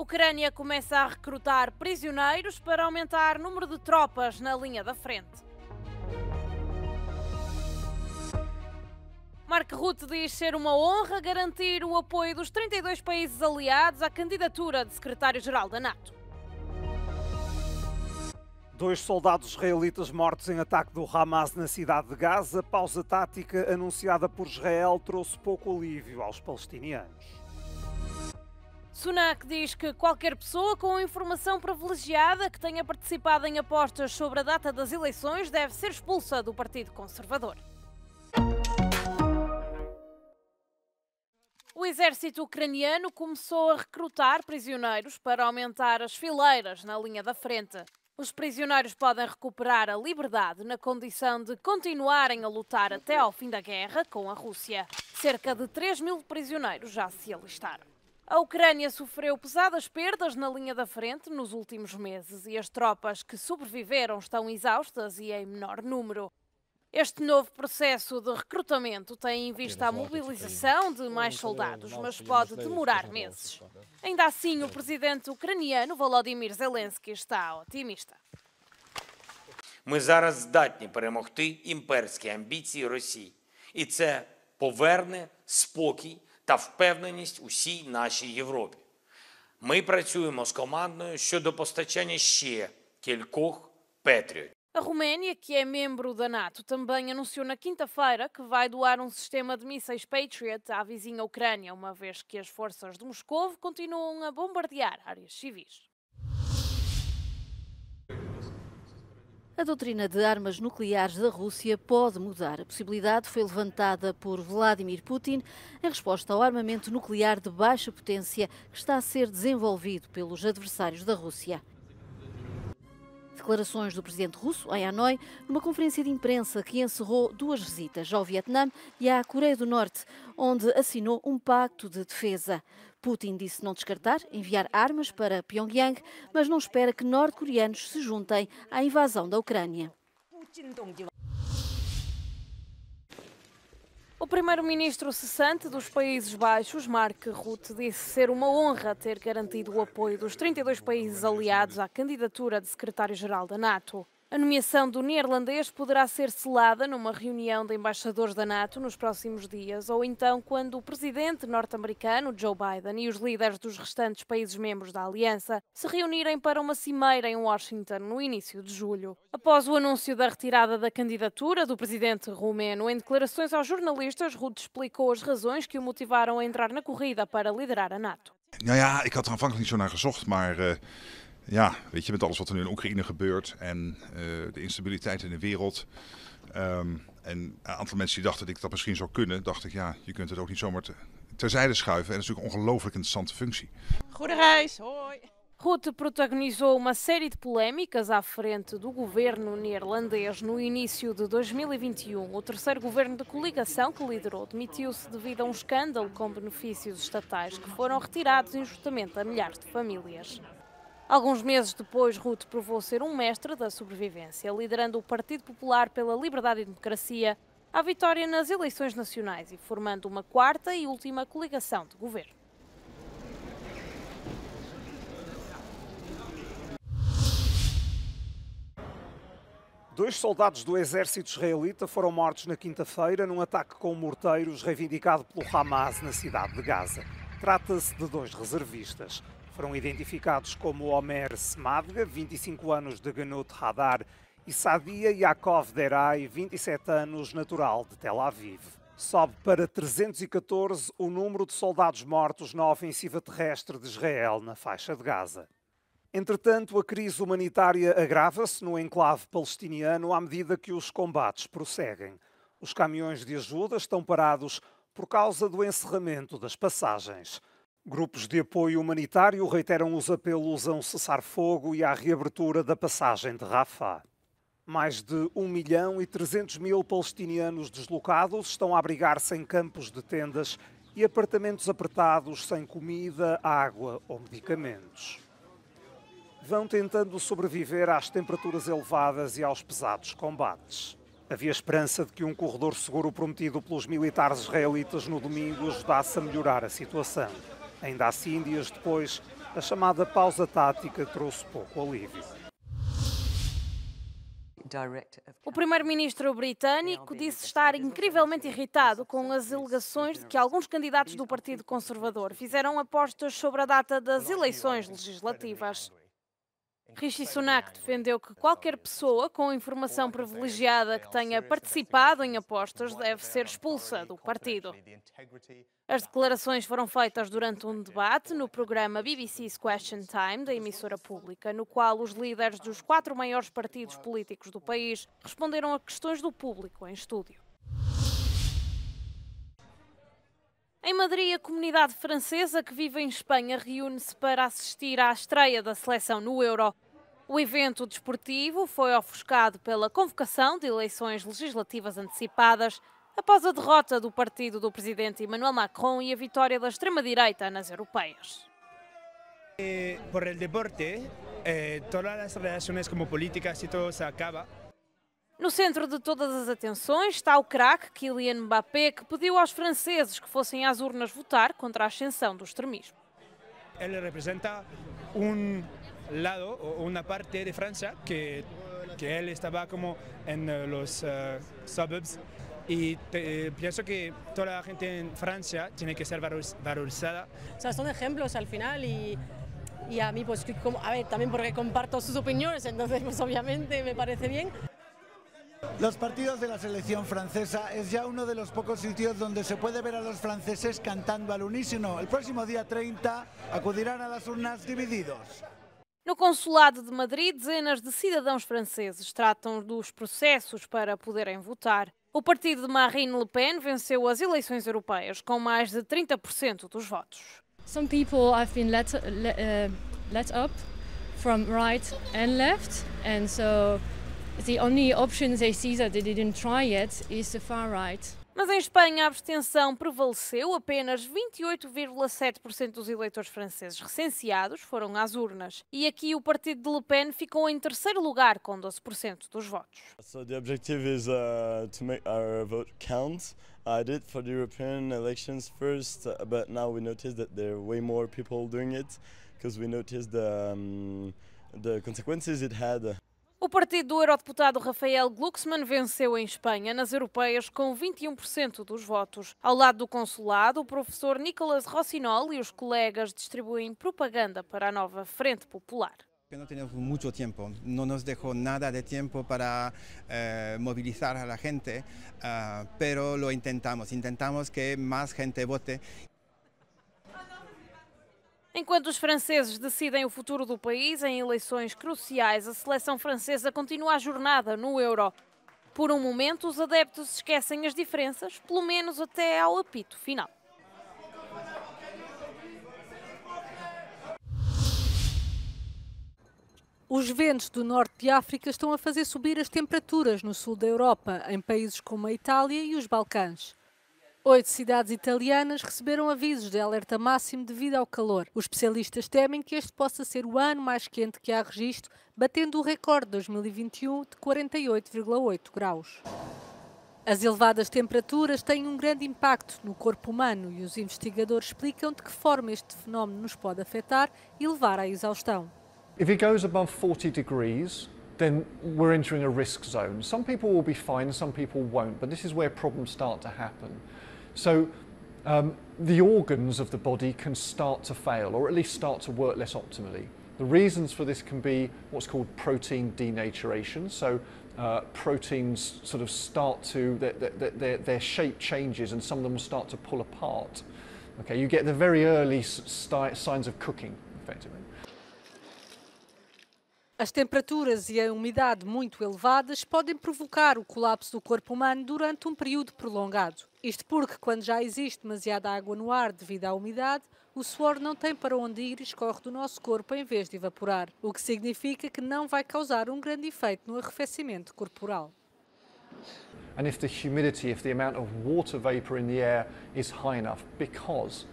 Ucrânia começa a recrutar prisioneiros para aumentar o número de tropas na linha da frente. Mark Rutte diz ser uma honra garantir o apoio dos 32 países aliados à candidatura de secretário-geral da NATO. Dois soldados israelitas mortos em ataque do Hamas na cidade de Gaza. pausa tática anunciada por Israel trouxe pouco alívio aos palestinianos. Sunak diz que qualquer pessoa com informação privilegiada que tenha participado em apostas sobre a data das eleições deve ser expulsa do Partido Conservador. O exército ucraniano começou a recrutar prisioneiros para aumentar as fileiras na linha da frente. Os prisioneiros podem recuperar a liberdade na condição de continuarem a lutar até ao fim da guerra com a Rússia. Cerca de 3 mil prisioneiros já se alistaram. A Ucrânia sofreu pesadas perdas na linha da frente nos últimos meses e as tropas que sobreviveram estão exaustas e em menor número. Este novo processo de recrutamento tem em vista a mobilização de mais soldados, mas pode demorar meses. Ainda assim, o presidente ucraniano Volodymyr Zelensky está otimista. Ми зараз здатні перемогти імперські амбіції Росії, і це поверне спокій та впевненість усій нашій Європі. Ми працюємо з командою щодо постачання ще кількох Петріотів. A Roménia, que é membro da NATO, também anunciou na quinta-feira que vai doar um sistema de mísseis Patriot à vizinha Ucrânia, uma vez que as forças de Moscou continuam a bombardear áreas civis. A doutrina de armas nucleares da Rússia pode mudar. A possibilidade foi levantada por Vladimir Putin em resposta ao armamento nuclear de baixa potência que está a ser desenvolvido pelos adversários da Rússia declarações do presidente russo em Hanoi numa conferência de imprensa que encerrou duas visitas ao Vietnã e à Coreia do Norte, onde assinou um pacto de defesa. Putin disse não descartar enviar armas para Pyongyang, mas não espera que norte-coreanos se juntem à invasão da Ucrânia. O primeiro-ministro cessante dos Países Baixos, Mark Rutte, disse ser uma honra ter garantido o apoio dos 32 países aliados à candidatura de secretário-geral da NATO. A nomeação do neerlandês poderá ser selada numa reunião de embaixadores da NATO nos próximos dias, ou então quando o presidente norte-americano Joe Biden e os líderes dos restantes países membros da aliança se reunirem para uma cimeira em Washington no início de julho. Após o anúncio da retirada da candidatura do presidente rumeno, em declarações aos jornalistas, Ruth explicou as razões que o motivaram a entrar na corrida para liderar a NATO. Não, ja, ik had er aanvankelijk niet zo naar gezocht, maar uh, ja, weet je, met alles wat er nu in Oekraïne gebeurt en eh, de instabiliteit in de wereld. Ehm, en een aantal mensen die dachten dat ik dat misschien zou kunnen, dacht ik, ja, je kunt het ook niet zomaar te, terzijde schuiven. En dat is natuurlijk een ongelooflijk interessante functie. Goede reis, hoi! Ruth protagonizou uma série de polémicas à frente do governo neerlandês no início de 2021. E e um. O terceiro governo de coligação que liderou demitiu-se devido a um escândalo com benefícios estatais que foram retirados injustamente a milhares de famílias. Alguns meses depois, Ruth provou ser um mestre da sobrevivência, liderando o Partido Popular pela Liberdade e Democracia à vitória nas eleições nacionais e formando uma quarta e última coligação de governo. Dois soldados do exército israelita foram mortos na quinta-feira num ataque com morteiros reivindicado pelo Hamas na cidade de Gaza. Trata-se de dois reservistas. Foram identificados como Omer Smadga, 25 anos de Gnut Hadar, e Sadia Yakov Derai, 27 anos, natural de Tel Aviv. Sobe para 314 o número de soldados mortos na ofensiva terrestre de Israel na faixa de Gaza. Entretanto, a crise humanitária agrava-se no enclave palestiniano à medida que os combates prosseguem. Os caminhões de ajuda estão parados por causa do encerramento das passagens. Grupos de apoio humanitário reiteram os apelos a um cessar-fogo e à reabertura da passagem de Rafah. Mais de 1 milhão e 300 mil palestinianos deslocados estão a abrigar-se em campos de tendas e apartamentos apertados sem comida, água ou medicamentos. Vão tentando sobreviver às temperaturas elevadas e aos pesados combates. Havia esperança de que um corredor seguro prometido pelos militares israelitas no domingo ajudasse a melhorar a situação. Ainda assim, dias depois, a chamada pausa tática trouxe pouco alívio. O primeiro-ministro britânico disse estar incrivelmente irritado com as alegações de que alguns candidatos do Partido Conservador fizeram apostas sobre a data das eleições legislativas. Rishi Sunak defendeu que qualquer pessoa com informação privilegiada que tenha participado em apostas deve ser expulsa do partido. As declarações foram feitas durante um debate no programa BBC's Question Time da emissora pública, no qual os líderes dos quatro maiores partidos políticos do país responderam a questões do público em estúdio. Em Madrid, a comunidade francesa que vive em Espanha reúne-se para assistir à estreia da seleção no Euro. O evento desportivo foi ofuscado pela convocação de eleições legislativas antecipadas após a derrota do partido do presidente Emmanuel Macron e a vitória da extrema-direita nas europeias. Eh, por el deporte, eh, todas as relações como políticas e tudo se acaba. No centro de todas as atenções está o craque Kylian Mbappé, que pediu aos franceses que fossem às urnas votar contra a ascensão do extremismo. Ele representa um lado o una parte de Francia que, que él estaba como en eh, los eh, suburbs y eh, pienso que toda la gente en Francia tiene que ser valorizada. O sea, son ejemplos al final y, y a mí pues, como, a ver, también porque comparto sus opiniones, entonces pues obviamente me parece bien. Los partidos de la selección francesa es ya uno de los pocos sitios donde se puede ver a los franceses cantando al unísono. El próximo día 30 acudirán a las urnas divididos. No consulado de Madrid, dezenas de cidadãos franceses tratam dos processos para poderem votar. O partido de Marine Le Pen venceu as eleições europeias com mais de 30% dos votos. Some people have been let, let, uh, let up from right and left, and so the only option they see that they didn't try yet is the far right. Mas em Espanha a abstenção prevaleceu, apenas 28,7% dos eleitores franceses recenseados foram às urnas. E aqui o partido de Le Pen ficou em terceiro lugar, com 12% dos votos. So the objective is uh, to make our vote count. I did for the European elections first, uh, but now we notice that there are way more people doing it because we noticed the, um, the consequences it had. O partido do eurodeputado Rafael Glucksmann venceu em Espanha nas europeias com 21% dos votos. Ao lado do consulado, o professor Nicolas Rossinol e os colegas distribuem propaganda para a nova Frente Popular. Não temos muito tempo, não nos deixou nada de tempo para eh, a gente, uh, pero lo intentamos, intentamos que mais gente vote. Enquanto os franceses decidem o futuro do país em eleições cruciais, a seleção francesa continua a jornada no Euro. Por um momento, os adeptos esquecem as diferenças, pelo menos até ao apito final. Os ventos do norte de África estão a fazer subir as temperaturas no sul da Europa, em países como a Itália e os Balcãs. Oito cidades italianas receberam avisos de alerta máximo devido ao calor. Os especialistas temem que este possa ser o ano mais quente que há registro, batendo o recorde de 2021 de 48,8 graus. As elevadas temperaturas têm um grande impacto no corpo humano e os investigadores explicam de que forma este fenómeno nos pode afetar e levar à exaustão. If it goes above 40 degrees, then we're entering a risk zone. Some people will be fine, some people won't, but this is where problems start to happen. So um, the organs of the body can start to fail, or at least start to work less optimally. The reasons for this can be what's called protein denaturation. So uh, proteins sort of start to, their, their, their, shape changes and some of them will start to pull apart. Okay, you get the very early signs of cooking, effectively. As temperaturas e a umidade muito elevadas podem provocar o colapso do corpo humano durante um período prolongado. Isto porque, quando já existe demasiada água no ar devido à umidade, o suor não tem para onde ir e escorre do nosso corpo em vez de evaporar, o que significa que não vai causar um grande efeito no arrefecimento corporal. And if the humidity, if the amount of water vapor in the air is high enough, because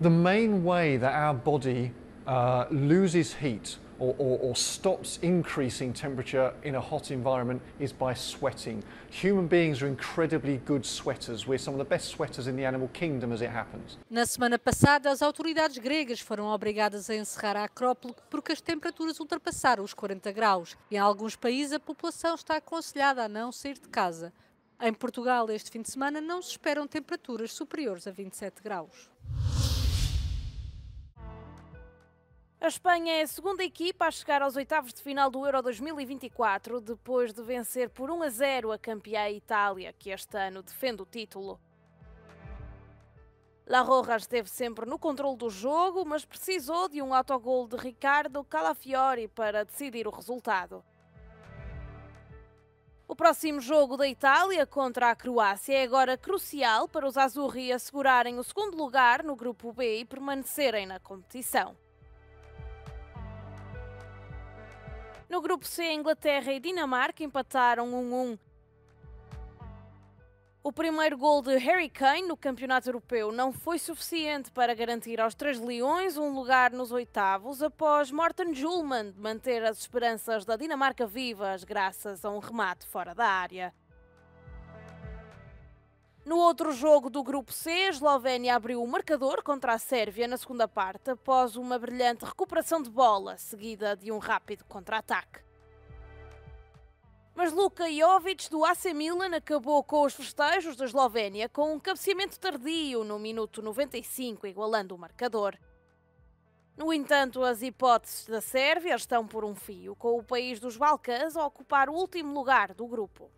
the main way that our body uh, loses heat or, or, or stops increasing temperature in a hot environment is by sweating. Human beings are incredibly good sweaters. We're some of the best sweaters in the animal kingdom as it happens. Na semana passada, as autoridades gregas foram obrigadas a encerrar a Acrópole porque as temperaturas ultrapassaram os 40 graus. Em alguns países, a população está aconselhada a não sair de casa. Em Portugal, este fim de semana, não se esperam temperaturas superiores a 27 graus. A Espanha é a segunda equipa a chegar aos oitavos de final do Euro 2024, depois de vencer por 1 a 0 a campeã Itália, que este ano defende o título. La Roja esteve sempre no controle do jogo, mas precisou de um autogol de Ricardo Calafiori para decidir o resultado. O próximo jogo da Itália contra a Croácia é agora crucial para os Azurri assegurarem o segundo lugar no grupo B e permanecerem na competição. No grupo C, Inglaterra e Dinamarca empataram 1-1. O primeiro gol de Harry Kane no Campeonato Europeu não foi suficiente para garantir aos Três Leões um lugar nos oitavos, após Morten Julman manter as esperanças da Dinamarca vivas graças a um remate fora da área. No outro jogo do grupo C, a Eslovénia abriu o marcador contra a Sérvia na segunda parte, após uma brilhante recuperação de bola, seguida de um rápido contra-ataque. Mas Luka Jovic do AC Milan acabou com os festejos da Eslovénia com um cabeceamento tardio no minuto 95, igualando o marcador. No entanto, as hipóteses da Sérvia estão por um fio, com o país dos Balcãs a ocupar o último lugar do grupo.